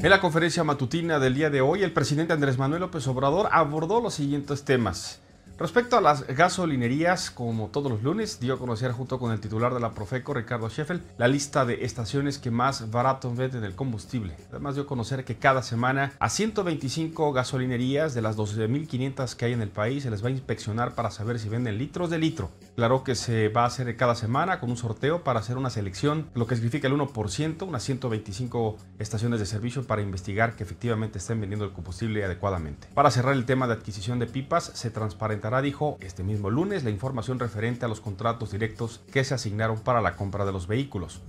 En la conferencia matutina del día de hoy, el presidente Andrés Manuel López Obrador abordó los siguientes temas. Respecto a las gasolinerías, como todos los lunes, dio a conocer junto con el titular de la Profeco, Ricardo Scheffel la lista de estaciones que más barato venden el combustible. Además dio a conocer que cada semana a 125 gasolinerías de las 12.500 que hay en el país se les va a inspeccionar para saber si venden litros de litro. Claro que se va a hacer cada semana con un sorteo para hacer una selección, lo que significa el 1%, unas 125 estaciones de servicio para investigar que efectivamente estén vendiendo el combustible adecuadamente. Para cerrar el tema de adquisición de pipas, se transparenta dijo, este mismo lunes la información referente a los contratos directos que se asignaron para la compra de los vehículos.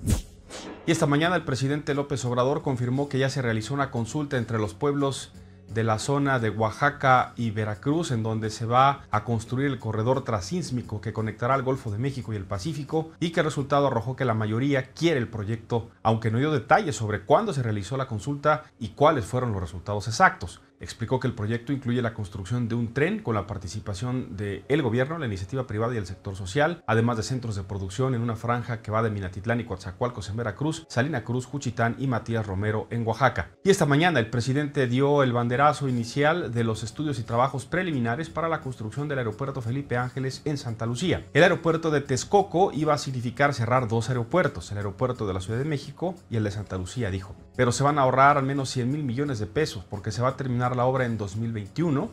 Y esta mañana el presidente López Obrador confirmó que ya se realizó una consulta entre los pueblos de la zona de Oaxaca y Veracruz, en donde se va a construir el corredor transísmico que conectará el Golfo de México y el Pacífico, y que el resultado arrojó que la mayoría quiere el proyecto, aunque no dio detalles sobre cuándo se realizó la consulta y cuáles fueron los resultados exactos explicó que el proyecto incluye la construcción de un tren con la participación del gobierno, la iniciativa privada y el sector social, además de centros de producción en una franja que va de Minatitlán y Coatzacoalcos en Veracruz, Salina Cruz, Juchitán y Matías Romero en Oaxaca. Y esta mañana el presidente dio el banderazo inicial de los estudios y trabajos preliminares para la construcción del aeropuerto Felipe Ángeles en Santa Lucía. El aeropuerto de Texcoco iba a significar cerrar dos aeropuertos, el aeropuerto de la Ciudad de México y el de Santa Lucía, dijo. Pero se van a ahorrar al menos 100 mil millones de pesos porque se va a terminar la obra en 2021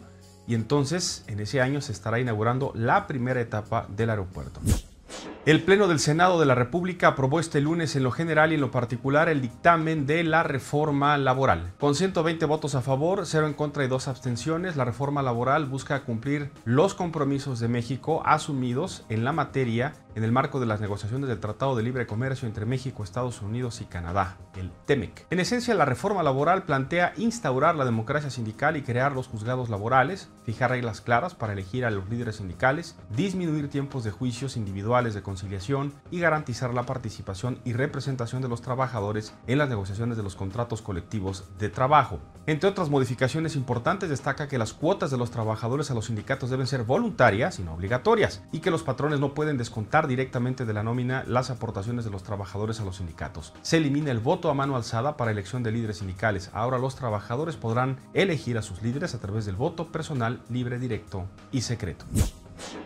y entonces en ese año se estará inaugurando la primera etapa del aeropuerto. El Pleno del Senado de la República aprobó este lunes en lo general y en lo particular el dictamen de la reforma laboral. Con 120 votos a favor, 0 en contra y 2 abstenciones, la reforma laboral busca cumplir los compromisos de México asumidos en la materia en el marco de las negociaciones del Tratado de Libre Comercio entre México, Estados Unidos y Canadá, el TEMEC. En esencia, la reforma laboral plantea instaurar la democracia sindical y crear los juzgados laborales, fijar reglas claras para elegir a los líderes sindicales, disminuir tiempos de juicios individuales de conciliación y garantizar la participación y representación de los trabajadores en las negociaciones de los contratos colectivos de trabajo. Entre otras modificaciones importantes destaca que las cuotas de los trabajadores a los sindicatos deben ser voluntarias y no obligatorias, y que los patrones no pueden descontar directamente de la nómina las aportaciones de los trabajadores a los sindicatos. Se elimina el voto a mano alzada para elección de líderes sindicales. Ahora los trabajadores podrán elegir a sus líderes a través del voto personal, libre, directo y secreto.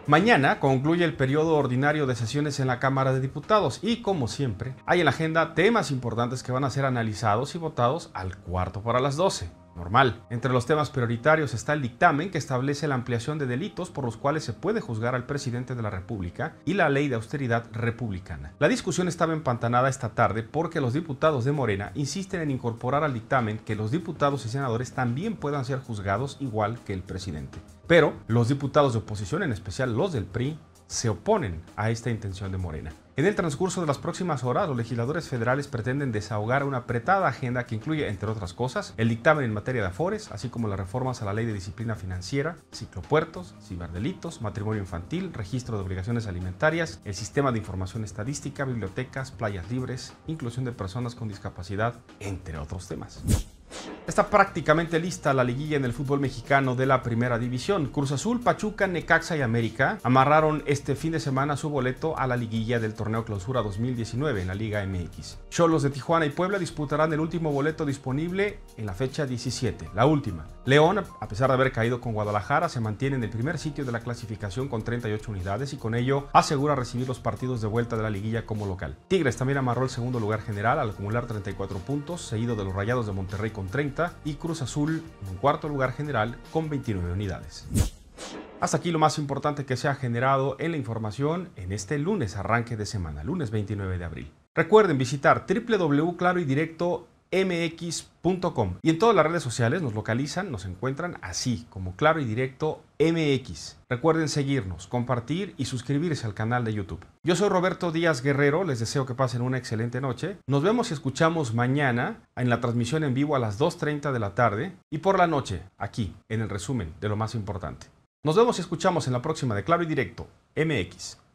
Mañana concluye el periodo ordinario de sesiones en la Cámara de Diputados y, como siempre, hay en la agenda temas importantes que van a ser analizados y votados al cuarto para las 12 normal. Entre los temas prioritarios está el dictamen que establece la ampliación de delitos por los cuales se puede juzgar al presidente de la República y la ley de austeridad republicana. La discusión estaba empantanada esta tarde porque los diputados de Morena insisten en incorporar al dictamen que los diputados y senadores también puedan ser juzgados igual que el presidente. Pero los diputados de oposición, en especial los del PRI, se oponen a esta intención de Morena. En el transcurso de las próximas horas, los legisladores federales pretenden desahogar una apretada agenda que incluye, entre otras cosas, el dictamen en materia de afores, así como las reformas a la ley de disciplina financiera, ciclopuertos, ciberdelitos, matrimonio infantil, registro de obligaciones alimentarias, el sistema de información estadística, bibliotecas, playas libres, inclusión de personas con discapacidad, entre otros temas. Está prácticamente lista la liguilla en el fútbol mexicano de la primera división. Cruz Azul, Pachuca, Necaxa y América amarraron este fin de semana su boleto a la liguilla del torneo Clausura 2019 en la Liga MX. Cholos de Tijuana y Puebla disputarán el último boleto disponible en la fecha 17, la última. León, a pesar de haber caído con Guadalajara, se mantiene en el primer sitio de la clasificación con 38 unidades y con ello asegura recibir los partidos de vuelta de la liguilla como local. Tigres también amarró el segundo lugar general al acumular 34 puntos, seguido de los Rayados de Monterrey 30 y Cruz Azul en cuarto lugar general con 29 unidades. Hasta aquí lo más importante que se ha generado en la información en este lunes arranque de semana, lunes 29 de abril. Recuerden visitar www.claroydirecto.com mx.com. Y en todas las redes sociales nos localizan, nos encuentran así, como claro y directo MX. Recuerden seguirnos, compartir y suscribirse al canal de YouTube. Yo soy Roberto Díaz Guerrero, les deseo que pasen una excelente noche. Nos vemos y escuchamos mañana en la transmisión en vivo a las 2.30 de la tarde y por la noche, aquí, en el resumen de lo más importante. Nos vemos y escuchamos en la próxima de Claro y Directo, MX.